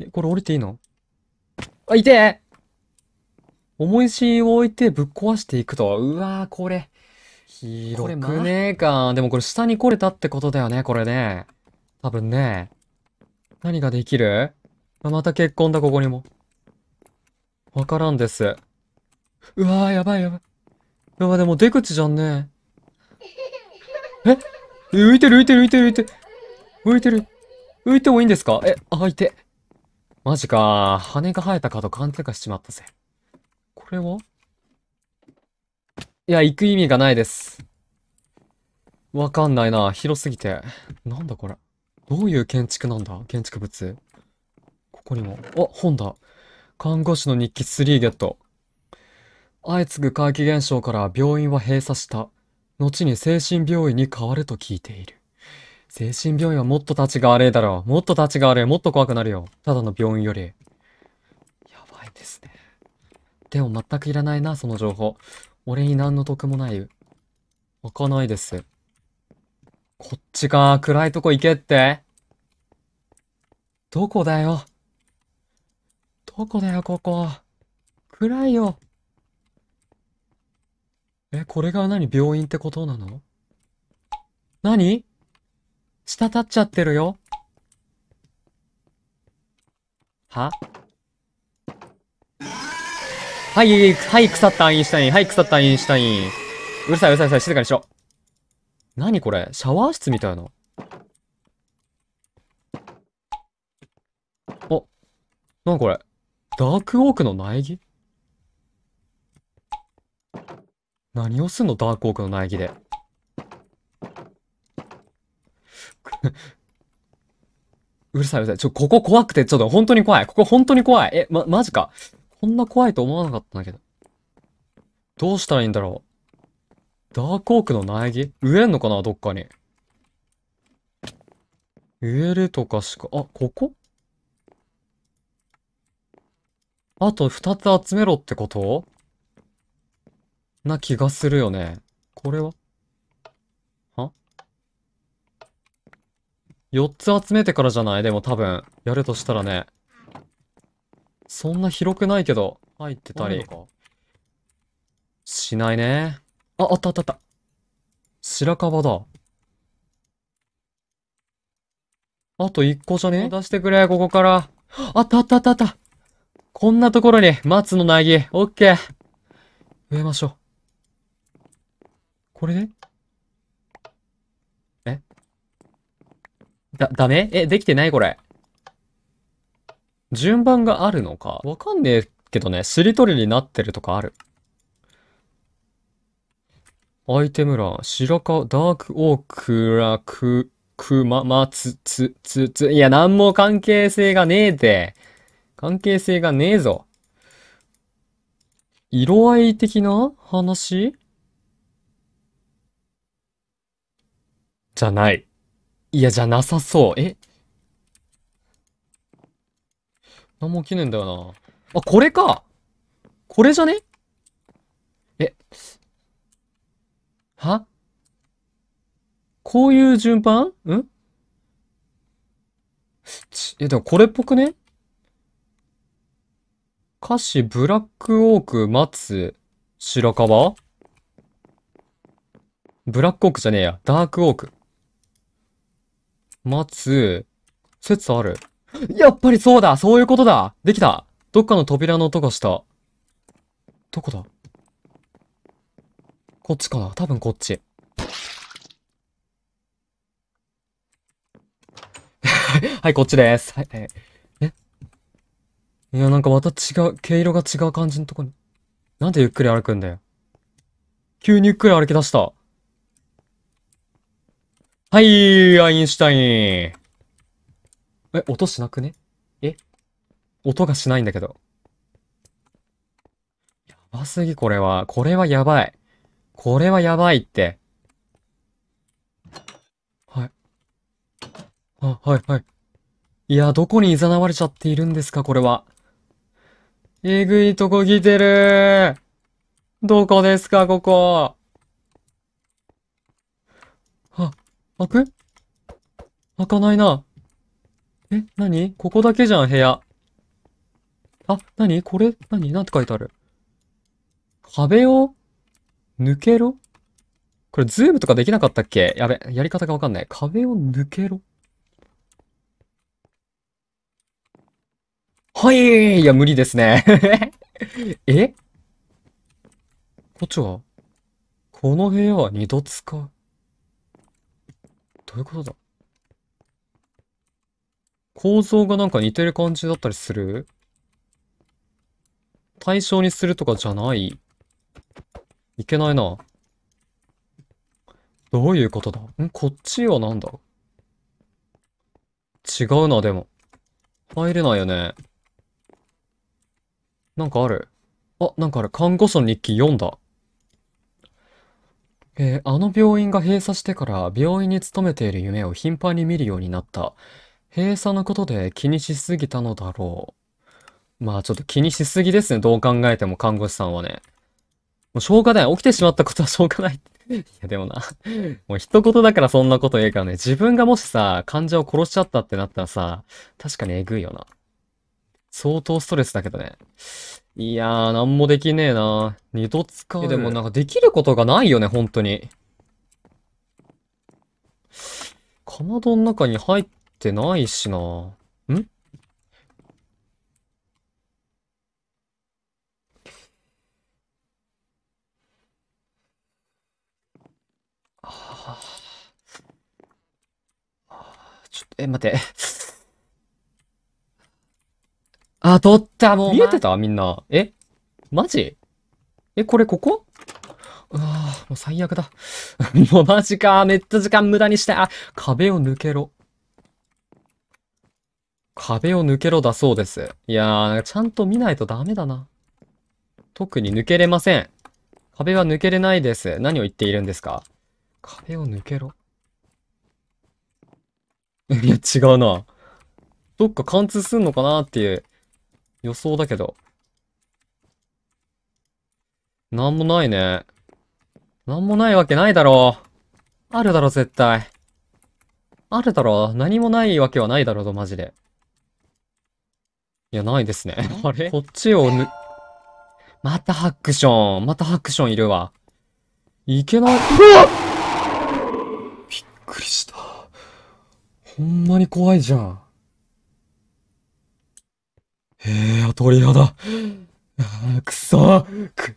え、これ降りていいのあ、いて重石を置いてぶっ壊していくと。うわー、これ。広くねえか。でもこれ下に来れたってことだよね、これね。多分ね。何ができるまた結婚だ、ここにも。わからんです。うわー、やばいやばい。やばい、でも出口じゃんねえ。え浮いてる浮いてる浮いてる浮いてる。浮いてる。浮いてもいいんですかえ、あ、いて。マジか。羽が生えたかと勘違いしちまったぜ。これはいや、行く意味がないです。わかんないな。広すぎて。なんだこれ。どういう建築なんだ建築物。ここにも。あ、本だ。看護師の日記3ゲット。相次ぐ怪奇現象から病院は閉鎖した。後に精神病院に変わると聞いている。精神病院はもっと立ちが悪いだろう。もっと立ちが悪い。もっと怖くなるよ。ただの病院より。やばいですね。でも全くいらないな、その情報。俺に何の得もない。開かないです。こっちか、暗いとこ行けって。どこだよ。どこだよ、ここ。暗いよ。え、これが何病院ってことなの何滴っちゃってるよ。ははい、はい、腐ったアインシュタイン。はい、腐ったアインシュタイン。うるさい、うるさい、うるさい、静かにしろ。何これシャワー室みたいな。お、なにこれダークオークの苗木何をすんのダークオークの苗木で。うるさいうるさい。ちょ、ここ怖くて、ちょっと本当に怖い。ここ本当に怖い。え、ま、マジか。こんな怖いと思わなかったんだけど。どうしたらいいんだろう。ダークオークの苗木植えんのかなどっかに。植えるとかしか、あ、ここあと二つ集めろってことな気がするよね。これは4つ集めてからじゃないでも多分、やるとしたらね。そんな広くないけど、入ってたり。しないね。あ、あったあったあった。白樺だ。あと1個じゃね出してくれ、ここから。あったあったあったあった。こんなところに松の苗木、オッケー。植えましょう。これで、ね、だ、ダメえ、できてないこれ。順番があるのか。わかんねえけどね、しりとりになってるとかある。アイテム欄、白川、ダークオークラク、クマ、マツ、ツ、ツ、ツ、いや、なんも関係性がねえで。関係性がねえぞ。色合い的な話じゃない。いや、じゃなさそう。え何も起きねえんだよな。あ、これかこれじゃねえはこういう順番んち、え、でもこれっぽくね歌詞ブラックオーク待つ白樺ブラックオークじゃねえや。ダークオーク。待つ、説ある。やっぱりそうだそういうことだできたどっかの扉の音がした。どこだこっちかな多分こっち。はい、こっちです。はい、えいや、なんかまた違う、毛色が違う感じのとこに。なんでゆっくり歩くんだよ。急にゆっくり歩き出した。はい、アインシュタイン。え、音しなくねえ音がしないんだけど。やばすぎ、これは。これはやばい。これはやばいって。はい。あ、はい、はい。いや、どこに誘われちゃっているんですか、これは。えぐいとこ来てるどこですか、ここ。開く開かないな。え、なにここだけじゃん、部屋。あ、なにこれ、なになんて書いてある壁を抜けろこれ、ズームとかできなかったっけやべ、やり方がわかんない。壁を抜けろはいいや、無理ですね。えこっちはこの部屋は二度使う。どういうことだ構造がなんか似てる感じだったりする対象にするとかじゃないいけないな。どういうことだんこっちはなんだ違うな、でも。入れないよね。なんかある。あ、なんかある。看護師の日記読んだ。えーあの病院が閉鎖してから病院に勤めている夢を頻繁に見るようになった。閉鎖のことで気にしすぎたのだろう。まあちょっと気にしすぎですね。どう考えても看護師さんはね。もうしょうがない。起きてしまったことはしょうがない。いやでもなもう一言だからそんなこと言えからね。自分がもしさ、患者を殺しちゃったってなったらさ、確かにえぐいよな。相当ストレスだけどね。いやー、なんもできねえな。二度使う。でもなんかできることがないよね、本当に。かまどの中に入ってないしな。んああ。ちょっと、え、待って。あ、取ったもう。見えてたみんな。えマジえ、これここうわぁ、もう最悪だ。もうマジか。めっちゃ時間無駄にして。あ、壁を抜けろ。壁を抜けろだそうです。いやー、ちゃんと見ないとダメだな。特に抜けれません。壁は抜けれないです。何を言っているんですか壁を抜けろ。いや、違うな。どっか貫通すんのかなっていう。予想だけど。なんもないね。なんもないわけないだろう。あるだろ、絶対。あるだろう。何もないわけはないだろうと、マジで。いや、ないですね。あれ こっちをぬ、またハックション。またハックションいるわ。いけない。びっくりした。ほんまに怖いじゃん。へえ、あと嫌だ。あくそく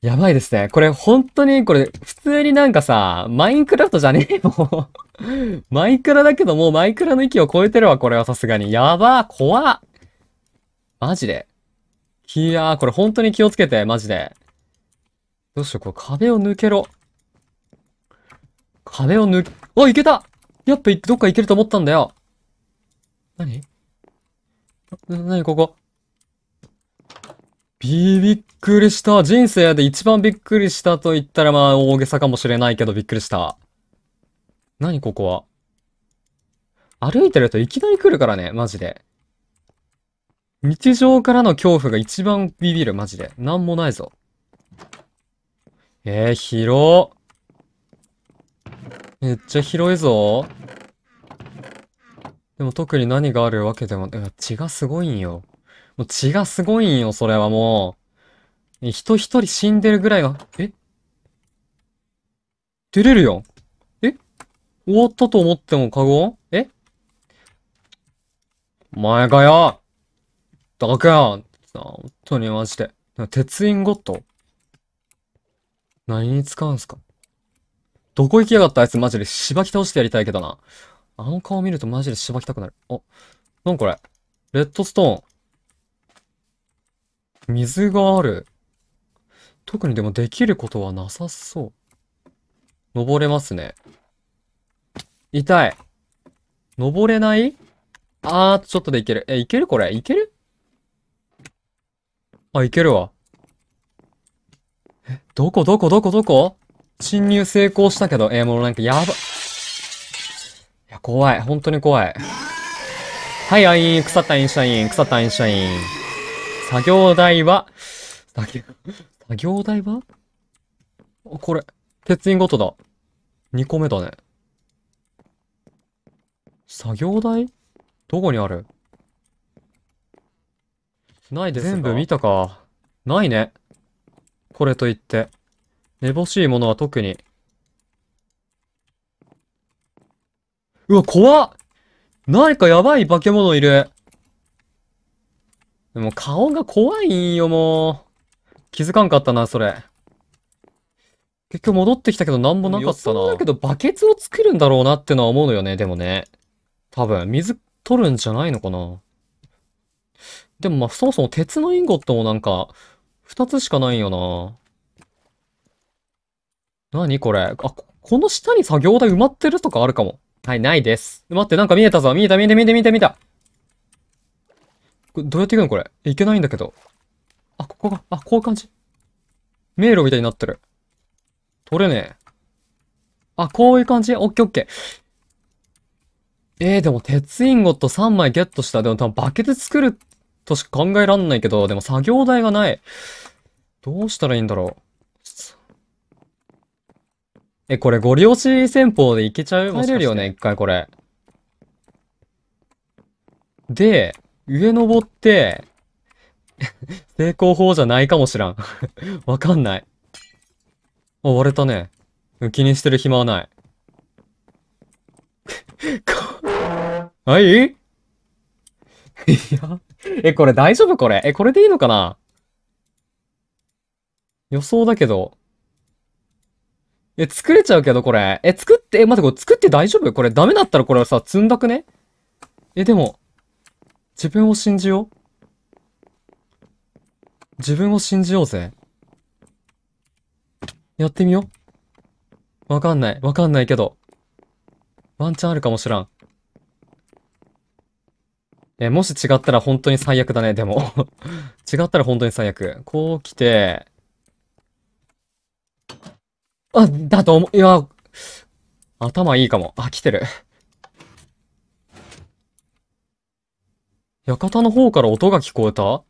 やばいですね。これ本当に、これ普通になんかさ、マインクラフトじゃねえもん。マイクラだけどもうマイクラの域を超えてるわ、これはさすがに。やば怖っマジで。いやー、これ本当に気をつけて、マジで。どうしよう、これ壁を抜けろ。壁を抜、あ、いけたやっぱどっか行けると思ったんだよ。何な、なにここびびっくりした。人生で一番びっくりしたと言ったらまあ大げさかもしれないけどびっくりした。何ここは。歩いてるといきなり来るからね、マジで。日常からの恐怖が一番ビビる、マジで。なんもないぞ。えー、広。めっちゃ広いぞ。でも特に何があるわけでも、血がすごいんよ。もう血がすごいんよ、それはもう。人一人死んでるぐらいが、え出れるよ。え終わったと思ってもカゴえお前がよだけや本当にマジで。鉄印ゴット。何に使うんすかどこ行きやがったあいつマジでしばき倒してやりたいけどな。あの顔見るとマジでしばきたくなる。あ、なんこれ。レッドストーン。水がある。特にでもできることはなさそう。登れますね。痛い。登れないあーちょっとでいける。え、いけるこれ。いけるあ、いけるわ。え、どこどこどこどこ侵入成功したけど、えー、もうなんかやば。怖い。本当に怖い。はい、アイン、腐ったインシャイン、腐ったインシャイン。作業台は、作業、作業台はこれ、鉄印ごとだ。2個目だね。作業台どこにあるないです全部見たか。ないね。これといって。めぼしいものは特にうわ、怖っ何かやばい化け物いる。でも顔が怖いんよ、もう。気づかんかったな、それ。結局戻ってきたけど何もなかったな。だけどバケツを作るんだろうなってのは思うのよね、でもね。多分、水取るんじゃないのかな。でもまあ、そもそも鉄のインゴットもなんか、二つしかないよな。何これ。あ、この下に作業台埋まってるとかあるかも。はい、ないです。待って、なんか見えたぞ。見えた、見えた、見えた、見えた、見えた。これどうやって行くのこれ。いけないんだけど。あ、ここが、あ、こういう感じ。迷路みたいになってる。取れねえ。あ、こういう感じオッケーオッケー。えー、でも鉄インゴット3枚ゲットした。でも多分バケツ作るとしか考えらんないけど、でも作業台がない。どうしたらいいんだろう。え、これご両親し戦法でいけちゃうあれるよね、一回これ。で、上登って、成功法じゃないかもしらん わかんない。あ、割れたね。気にしてる暇はない。はいいや、え、これ大丈夫これ。え、これでいいのかな予想だけど。え、作れちゃうけど、これ。え、作って、え、待って、これ作って大丈夫これダメだったらこれはさ、積んだくねえ、でも、自分を信じよう。自分を信じようぜ。やってみよう。わかんない。わかんないけど。ワンチャンあるかもしらん。え、もし違ったら本当に最悪だね、でも 違ったら本当に最悪。こう来て、あ、だと思いや、頭いいかも。あ、来てる。館の方から音が聞こえた